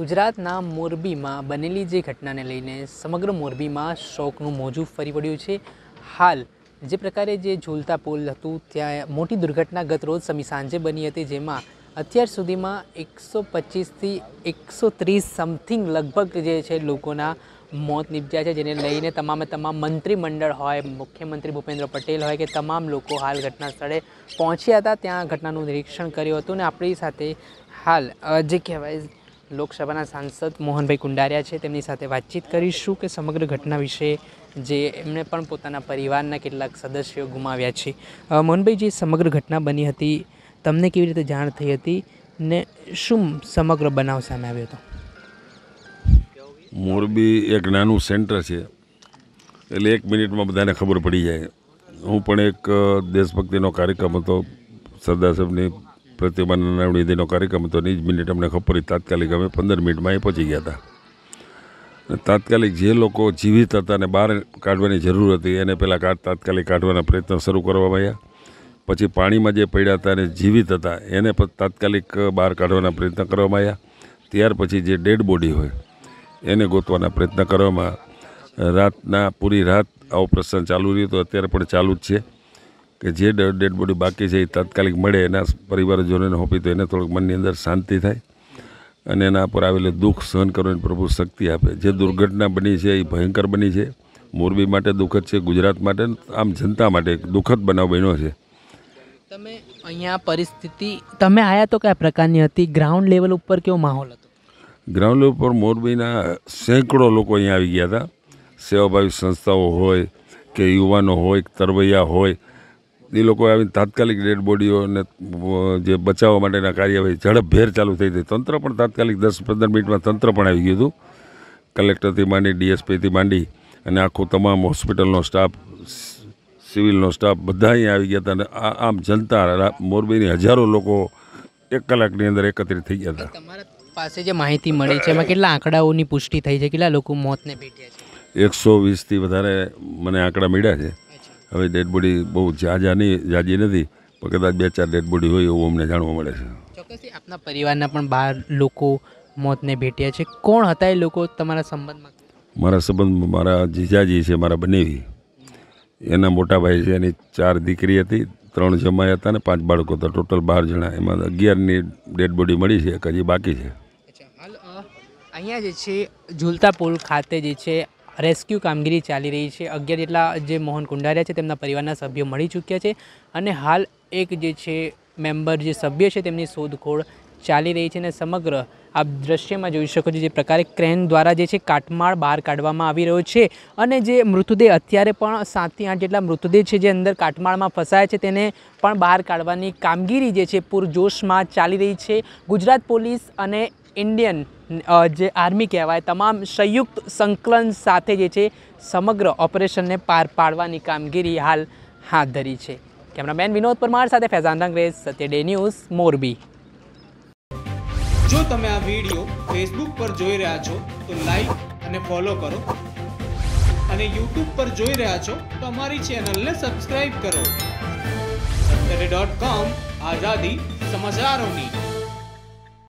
ગુજરાતના મોરબીમાં બનેલી જે ઘટનાને લઈને સમગ્ર મોરબીમાં શોકનું મોજું ફરી વળ્યું છે હાલ જે પ્રકારે જે ઝૂલતા પુલ હતું ત્યાં મોટી દુર્ઘટના ગત રોજ સમી સાંજે બની હતી જેમાં અત્યાર સુધીમાં એકસો પચીસથી એકસો ત્રીસ સમથિંગ લગભગ જે છે લોકોના મોત નીપજ્યા છે જેને લઈને તમામે તમામ મંત્રીમંડળ હોય મુખ્યમંત્રી ભૂપેન્દ્ર પટેલ હોય કે તમામ લોકો હાલ ઘટના સ્થળે પહોંચ્યા હતા ત્યાં ઘટનાનું નિરીક્ષણ કર્યું હતું ને આપણી સાથે હાલ જે કહેવાય લોકસભાના સાંસદ મોહનભાઈ કુંડારિયા છે તેમની સાથે વાતચીત કરીશું કે સમગ્ર ઘટના વિશે જે એમણે પણ પોતાના પરિવારના કેટલાક સદસ્યો ગુમાવ્યા છે મોહનભાઈ જે સમગ્ર ઘટના બની હતી તમને કેવી રીતે જાણ થઈ હતી ને શું સમગ્ર બનાવ સામે આવ્યો હતો મોરબી એક નાનું સેન્ટર છે એટલે એક મિનિટમાં બધાને ખબર પડી જાય હું પણ એક દેશભક્તિનો કાર્યક્રમ હતો સરદાર સાહેબની પ્રતિમાના નવનિધિનો કાર્યક્રમ હતો ને જ મિનિટ અમને ખબર તાત્કાલિક અમે પંદર મિનિટમાં એ પહોંચી ગયા હતા તાત્કાલિક જે લોકો જીવિત હતા અને બહાર કાઢવાની જરૂર હતી એને પહેલાં કાઢ તાત્કાલિક કાઢવાના પ્રયત્ન શરૂ કરવામાં આવ્યા પછી પાણીમાં જે પડ્યા હતા અને જીવિત હતા એને તાત્કાલિક બહાર કાઢવાના પ્રયત્ન કરવામાં આવ્યા ત્યાર પછી જે ડેડ બોડી હોય એને ગોતવાના પ્રયત્ન કરવામાં રાતના પૂરી રાત આવો પ્રસંગ ચાલુ રહ્યો તો અત્યારે પણ ચાલુ જ છે કે જે ડેડ બોડી બાકી છે એ તાત્કાલિક મળે એના પરિવારજનોને હોપી તો એને થોડુંક મનની અંદર શાંતિ થાય અને એના પર આવેલું દુઃખ સહન કરવાની પ્રભુ શક્તિ આપે જે દુર્ઘટના બની છે એ ભયંકર બની છે મોરબી માટે દુઃખદ છે ગુજરાત માટે આમ જનતા માટે દુઃખદ બનાવ બન્યો છે તમે અહીંયા પરિસ્થિતિ તમે આવ્યા તો કયા પ્રકારની હતી ગ્રાઉન્ડ લેવલ ઉપર કેવો માહોલ હતો ગ્રાઉન્ડ લેવલ પર મોરબીના સેંકડો લોકો અહીંયા આવી ગયા હતા સેવાભાવી સંસ્થાઓ હોય કે યુવાનો હોય તરવૈયા હોય એ લોકોએ આવીને તાત્કાલિક ડેડ બોડીઓને જે બચાવવા માટેના કાર્યવાહી ઝડપભેર ચાલુ થઈ હતી તંત્ર પણ તાત્કાલિક દસ પંદર મિનિટમાં તંત્ર પણ આવી ગયું હતું કલેક્ટરથી માંડી ડીએસપીથી માંડી અને આખું તમામ હોસ્પિટલનો સ્ટાફ સિવિલનો સ્ટાફ બધા અહીંયા આવી ગયા હતા અને આ આમ જનતા મોરબીની હજારો લોકો એક કલાકની અંદર એકત્રિત થઈ ગયા હતા પાસે જે માહિતી મળી છે એમાં કેટલા આંકડાઓની પુષ્ટિ થઈ છે કેટલા લોકો મોતને ભેટ્યા છે એકસો વીસથી વધારે મને આંકડા મળ્યા છે હવે ડેડ બોડી બહુ ઝાઝા નહીં જાજી નથી પણ કદાચ બે ચાર ડેડ બોડી હોય એવું અમને જાણવા મળે છે ચોક્કસથી આપના પરિવારના પણ બહાર લોકો મોતને ભેટ્યા છે કોણ હતા એ લોકો તમારા સંબંધમાં મારા સંબંધમાં મારા જીજાજી છે મારા બનેવી એના મોટા ભાઈ છે એની ચાર દીકરી હતી ત્રણ જમાઈ હતા ને પાંચ બાળકો હતા ટોટલ બાર જણા એમાં અગિયારની ડેડ બોડી મળી છે એક હજી બાકી છે અહીંયા જે છે ઝુલતા પુલ ખાતે જે છે રેસ્ક્યુ કામગીરી ચાલી રહી છે અગિયાર જેટલા જે મોહન કુંડારિયા છે તેમના પરિવારના સભ્યો મળી ચૂક્યા છે અને હાલ એક જે છે મેમ્બર જે સભ્ય છે તેમની શોધખોળ ચાલી રહી છે અને સમગ્ર આપ દ્રશ્યમાં જોઈ શકો છો જે પ્રકારે ક્રેન દ્વારા જે છે કાટમાળ બહાર કાઢવામાં આવી રહ્યો છે અને જે મૃતદેહ અત્યારે પણ સાતથી આઠ જેટલા મૃતદેહ છે જે અંદર કાટમાળમાં ફસાયા છે તેને પણ બહાર કાઢવાની કામગીરી જે છે પૂરજોશમાં ચાલી રહી છે ગુજરાત પોલીસ અને ઇન્ડિયન જે આર્મી કહેવાય તમામ સંયુક્ત સંકલન સાથે જે છે સમગ્ર ઓપરેશનને પાર પાડવાની કામગીરી હાલ હાથ ધરી છે કેમેરામેન વિનોદ પરમાર સાથે ફેઝાન રંગરેજ સત્ય ડે ન્યૂઝ મોરબી જો તમે આ વિડીયો ફેસબુક પર જોઈ રહ્યા છો તો લાઈક અને ફોલો કરો અને યુટ્યુબ પર જોઈ રહ્યા છો તો અમારી ચેનલને સબસ્ક્રાઈબ કરો સત્યારે ડોટ કોમ આઝાદી સમાચારોની